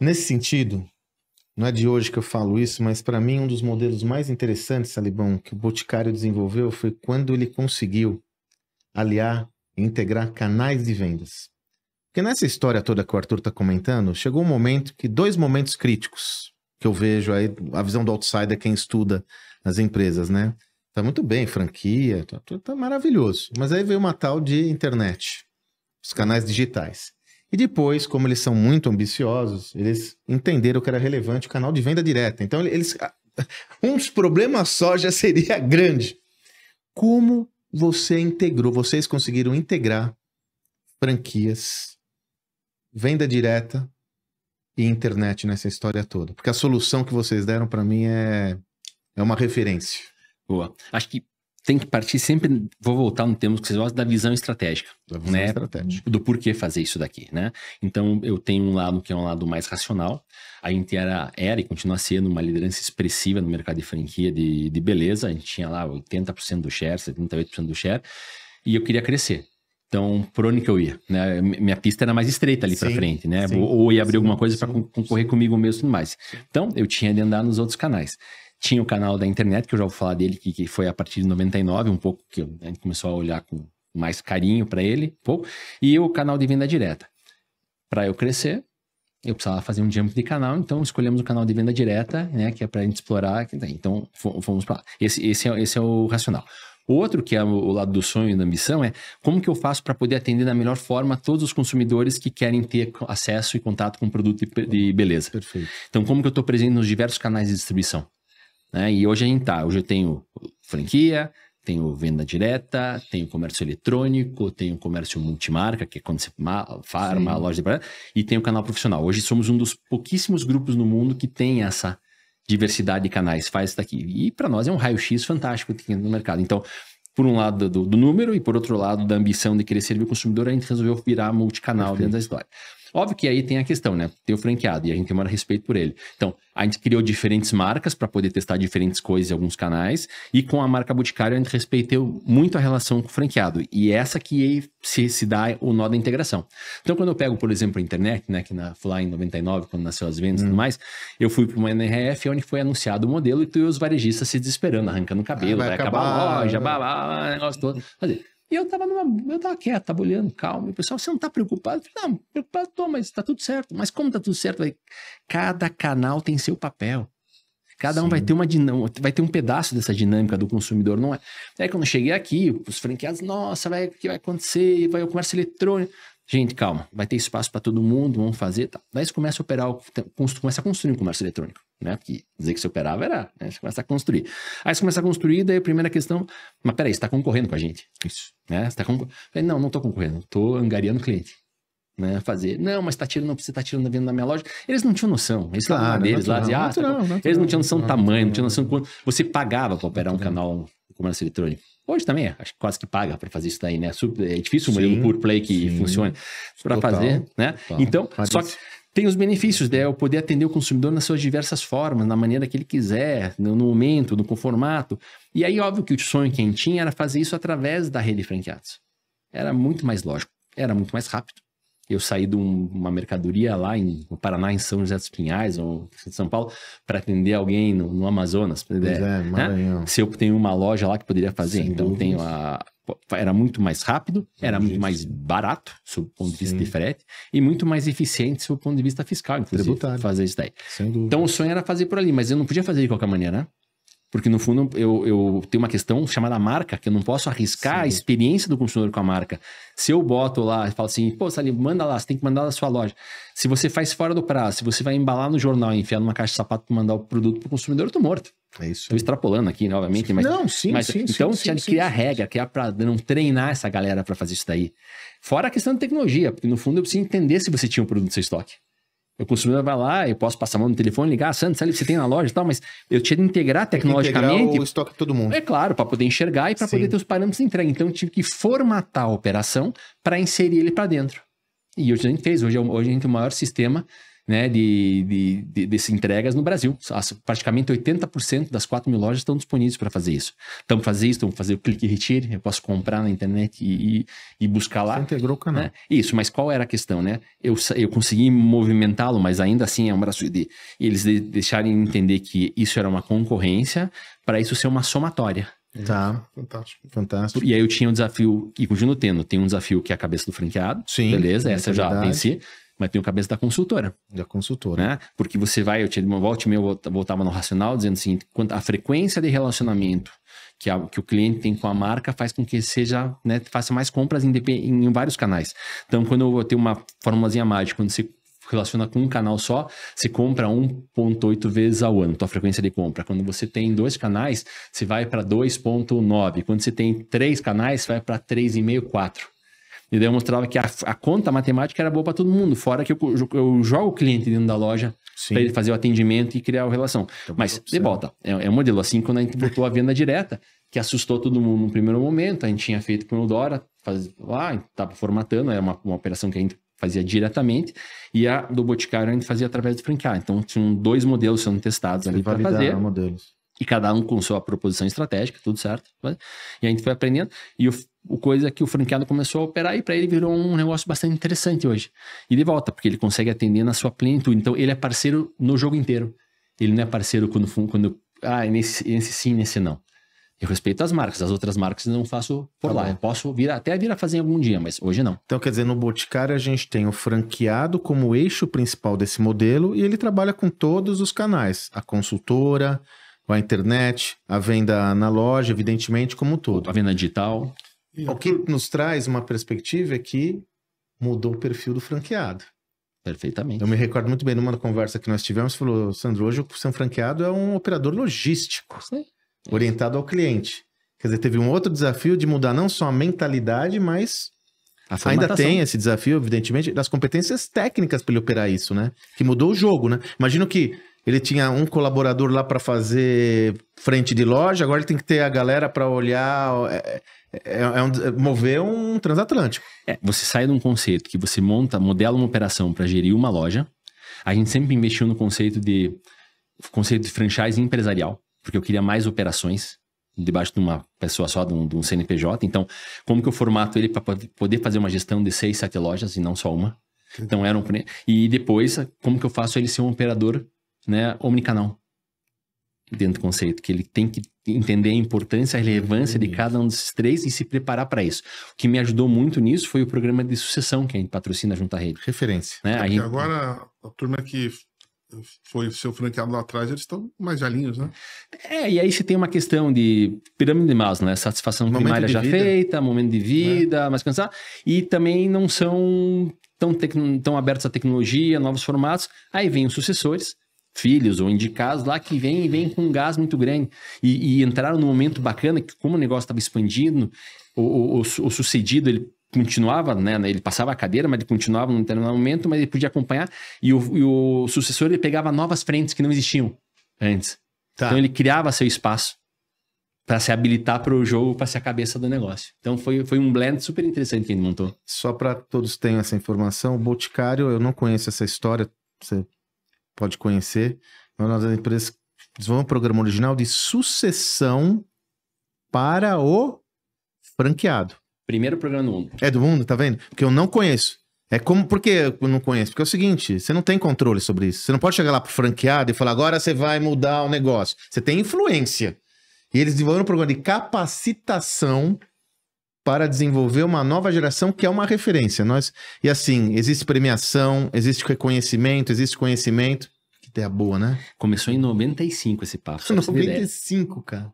Nesse sentido, não é de hoje que eu falo isso, mas para mim um dos modelos mais interessantes, Salibão, que o Boticário desenvolveu foi quando ele conseguiu aliar e integrar canais de vendas. Porque nessa história toda que o Arthur está comentando, chegou um momento que dois momentos críticos que eu vejo aí, a visão do outsider, quem estuda as empresas, né? Tá muito bem, franquia, tá, tá, tá maravilhoso. Mas aí veio uma tal de internet, os canais digitais. E depois, como eles são muito ambiciosos, eles entenderam que era relevante o canal de venda direta. Então, eles um problema problemas só já seria grande. Como você integrou, vocês conseguiram integrar franquias, venda direta e internet nessa história toda? Porque a solução que vocês deram para mim é, é uma referência. Boa. Acho que tem que partir sempre, vou voltar no termo que vocês gostam, da visão estratégica. Da visão né? estratégica. Do porquê fazer isso daqui, né? Então, eu tenho um lado que é um lado mais racional. A gente era, era e continua sendo uma liderança expressiva no mercado de franquia de, de beleza. A gente tinha lá 80% do share, 78% do share. E eu queria crescer. Então, por onde que eu ia? Né? Minha pista era mais estreita ali para frente, né? Sim, ou, ou ia abrir sim, alguma coisa para concorrer sim. comigo mesmo e tudo mais. Então, eu tinha de andar nos outros canais. Tinha o canal da internet, que eu já vou falar dele, que, que foi a partir de 99, um pouco que a gente né, começou a olhar com mais carinho para ele, um pouco, e o canal de venda direta. Para eu crescer, eu precisava fazer um jump de canal, então escolhemos o canal de venda direta, né, que é para a gente explorar, então fomos para lá. Esse, esse, é, esse é o racional. Outro que é o lado do sonho e da ambição é como que eu faço para poder atender da melhor forma todos os consumidores que querem ter acesso e contato com o produto de beleza. Perfeito. Então, como que eu estou presente nos diversos canais de distribuição? Né? E hoje a gente tá, hoje eu tenho franquia, tenho venda direta, tenho comércio eletrônico, tenho comércio multimarca, que é quando você farma, Sim. loja de e tenho canal profissional. Hoje somos um dos pouquíssimos grupos no mundo que tem essa diversidade de canais, faz isso daqui. E para nós é um raio-x fantástico que tem no mercado. Então, por um lado do, do, número e por outro lado da ambição de querer servir o consumidor, a gente resolveu virar multicanal Perfeito. dentro da história. Óbvio que aí tem a questão, né? Tem o franqueado e a gente tem maior respeito por ele. Então, a gente criou diferentes marcas para poder testar diferentes coisas em alguns canais. E com a marca Boticário, a gente respeitou muito a relação com o franqueado. E essa que se, se dá o nó da integração. Então, quando eu pego, por exemplo, a internet, né? Que na, Fly em 99, quando nasceu as vendas e tudo hum. mais, eu fui para uma NRF onde foi anunciado o modelo e tu e os varejistas se desesperando, arrancando o cabelo, ah, vai, vai, acabar, acabar a loja, né? blá, blá, blá, negócio todo. Fazer. E eu tava numa, eu tava quieto, tava olhando, calmo. E o pessoal, você não tá preocupado? Eu falei, não, preocupado tô, mas tá tudo certo. Mas como tá tudo certo? Falei, cada canal tem seu papel. Cada Sim. um vai ter uma dinâmica, vai ter um pedaço dessa dinâmica do consumidor, não é? É quando eu cheguei aqui, os franqueados, nossa, vai, o que vai acontecer? Vai o comércio eletrônico gente, calma, vai ter espaço para todo mundo, vamos fazer. Tá. Daí você começa a operar, começa a construir um comércio eletrônico, né? Porque dizer que você operava era, né? Você começa a construir. Aí você começa a construir, daí a primeira questão, mas peraí, você está concorrendo com a gente. Isso. Né? Você tá Não, não estou concorrendo, estou angariando cliente. Né, fazer, não, mas tá tirando, você tá tirando tá venda da minha loja. Eles não tinham noção. Eles claro, lá deles lá, dizia, ah, tá eles não tinham noção do tamanho, não tinham noção do quanto. Você pagava para operar um canal de comércio eletrônico. Hoje também, acho que quase que paga para fazer isso daí, né? É difícil o modelo sim, por play que sim, funcione para fazer, né? Total, então, parece. só que tem os benefícios né? eu poder atender o consumidor nas suas diversas formas, na maneira que ele quiser, no momento, no conformato. E aí, óbvio que o sonho que a gente tinha era fazer isso através da rede de franqueados. Era muito mais lógico, era muito mais rápido eu saí de uma mercadoria lá em, no Paraná, em São José dos Pinhais, ou em São Paulo, para atender alguém no, no Amazonas. Pois é, né? Se eu tenho uma loja lá que poderia fazer, Sem então tenho a. Era muito mais rápido, Sem era dúvidas. muito mais barato, sob o ponto de vista diferente, de frete, e muito mais eficiente sob o ponto de vista fiscal, inclusive, Tributário. fazer isso daí. Então o sonho era fazer por ali, mas eu não podia fazer de qualquer maneira, né? Porque no fundo eu, eu tenho uma questão chamada marca, que eu não posso arriscar Sim. a experiência do consumidor com a marca. Se eu boto lá e falo assim, pô, sali manda lá, você tem que mandar da sua loja. Se você faz fora do prazo, se você vai embalar no jornal e enfiar numa caixa de sapato para mandar o produto para o consumidor, eu tô morto. É isso. Estou extrapolando aqui, novamente. Mas, não, sim, mas, sim. Então, sim, tinha que criar sim, regra, criar para não treinar essa galera para fazer isso daí. Fora a questão de tecnologia, porque no fundo eu preciso entender se você tinha um produto no seu estoque. O consumidor vai lá, eu posso passar a mão no telefone, ligar, ah, Santos, você tem na loja e tal, mas eu tinha que integrar tecnologicamente. Integrar o estoque de todo mundo. É claro, para poder enxergar e para poder ter os parâmetros de entrega. Então eu tive que formatar a operação para inserir ele para dentro. E hoje a gente fez, hoje, é hoje a gente tem é o maior sistema né, de, de, de, dessas entregas no Brasil. As, praticamente 80% das 4 mil lojas estão disponíveis para fazer isso. Então, fazer isso, estão fazer o clique e retire, eu posso comprar na internet e, e, e buscar lá. Você integrou o canal. Né? Isso, mas qual era a questão, né? Eu, eu consegui movimentá-lo, mas ainda assim é um braço de... Eles de, deixarem entender que isso era uma concorrência para isso ser uma somatória. Tá. Fantástico. Fantástico. E aí eu tinha um desafio, e continuo tendo, tem um desafio que é a cabeça do franqueado. Sim. Beleza, essa já tem Si mas tem o cabeça da consultora. Da consultora. Né? Porque você vai, eu uma volta e meia, voltava no racional, dizendo assim, a frequência de relacionamento que, a, que o cliente tem com a marca faz com que seja, né, faça mais compras em, em vários canais. Então, quando eu tenho uma formulazinha mágica, quando você relaciona com um canal só, você compra 1.8 vezes ao ano, tua frequência de compra. Quando você tem dois canais, você vai para 2.9. Quando você tem três canais, vai para 3,5, 4. E daí eu mostrava que a, a conta matemática era boa para todo mundo, fora que eu, eu jogo o cliente dentro da loja para ele fazer o atendimento e criar a relação. Então, Mas, de volta, é, é um modelo assim quando a gente botou a venda direta, que assustou todo mundo no primeiro momento, a gente tinha feito com o Eudora, faz, lá, estava formatando, era uma, uma operação que a gente fazia diretamente, e a do Boticário a gente fazia através do franquear. Então, tinham dois modelos sendo testados Você ali para fazer. Modelos. E cada um com sua proposição estratégica, tudo certo. Né? E a gente foi aprendendo. E o o coisa que o franqueado começou a operar e para ele virou um negócio bastante interessante hoje. E de volta, porque ele consegue atender na sua plenitude. Então ele é parceiro no jogo inteiro. Ele não é parceiro quando. quando ah, é nesse, nesse sim, nesse não. Eu respeito as marcas, as outras marcas eu não faço por tá lá. Bom. Eu posso vir, até vir a fazer algum dia, mas hoje não. Então, quer dizer, no Boticário a gente tem o franqueado como eixo principal desse modelo e ele trabalha com todos os canais: a consultora, a internet, a venda na loja, evidentemente, como um todo. A venda digital. O que nos traz uma perspectiva é que mudou o perfil do franqueado. Perfeitamente. Eu me recordo muito bem numa conversa que nós tivemos, falou, Sandro, hoje o seu franqueado é um operador logístico, Sim. orientado ao cliente. Quer dizer, teve um outro desafio de mudar não só a mentalidade, mas ainda tem esse desafio, evidentemente, das competências técnicas para ele operar isso, né? Que mudou o jogo, né? Imagino que ele tinha um colaborador lá para fazer frente de loja, agora ele tem que ter a galera para olhar é, é, é, é, um, é mover um transatlântico. É, você sai de um conceito que você monta, modela uma operação para gerir uma loja. A gente sempre investiu no conceito de conceito de franchise empresarial, porque eu queria mais operações debaixo de uma pessoa só, de um, de um CNPJ. Então, como que eu formato ele para poder fazer uma gestão de seis, sete lojas e não só uma? Então, era um... E depois, como que eu faço ele ser um operador né, omnicanal? dentro do conceito, que ele tem que entender a importância, a relevância de cada um desses três e se preparar para isso. O que me ajudou muito nisso foi o programa de sucessão que a gente patrocina junto à rede. Referência. Né? É, aí... agora a turma que foi seu franqueado lá atrás, eles estão mais alinhos, né? É, e aí você tem uma questão de pirâmide de Maslow, né? Satisfação momento primária já vida. feita, momento de né? vida, é. mais cansado. E também não são tão, tão abertos à tecnologia, novos formatos. Aí vem os sucessores, filhos ou indicados lá que vêm e vêm com um gás muito grande. E, e, entraram num momento bacana que, como o negócio estava expandindo, o, o, o, o sucedido ele continuava, né, né? Ele passava a cadeira, mas ele continuava num determinado momento, mas ele podia acompanhar. E o, e o sucessor ele pegava novas frentes que não existiam antes. Tá. Então ele criava seu espaço para se habilitar para o jogo, para ser a cabeça do negócio. Então foi, foi um blend super interessante que ele montou. Só para todos tenham essa informação, o Boticário, eu não conheço essa história, você pode conhecer. uma então, das empresas desenvolveu um programa original de sucessão para o franqueado. Primeiro programa do mundo. É do mundo, tá vendo? Porque eu não conheço. É como. Por que eu não conheço? Porque é o seguinte: você não tem controle sobre isso. Você não pode chegar lá pro franqueado e falar, agora você vai mudar o negócio. Você tem influência. E eles desenvolveram um programa de capacitação para desenvolver uma nova geração que é uma referência. Nós e assim existe premiação, existe reconhecimento, existe conhecimento. Que ideia boa, né? Começou em 95 esse papo. 95, cara.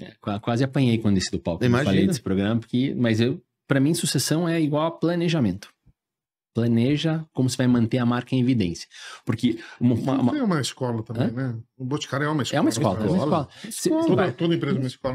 É, quase apanhei quando esse do palco. Imagina. Eu falei desse programa, porque, mas eu, para mim, sucessão é igual a planejamento. Planeja como você vai manter a marca em evidência. Porque. Uma, uma, uma... É uma escola também, Hã? né? O Boticário é uma escola. É uma escola. Né? É uma escola. É uma escola. toda, toda empresa é uma escola.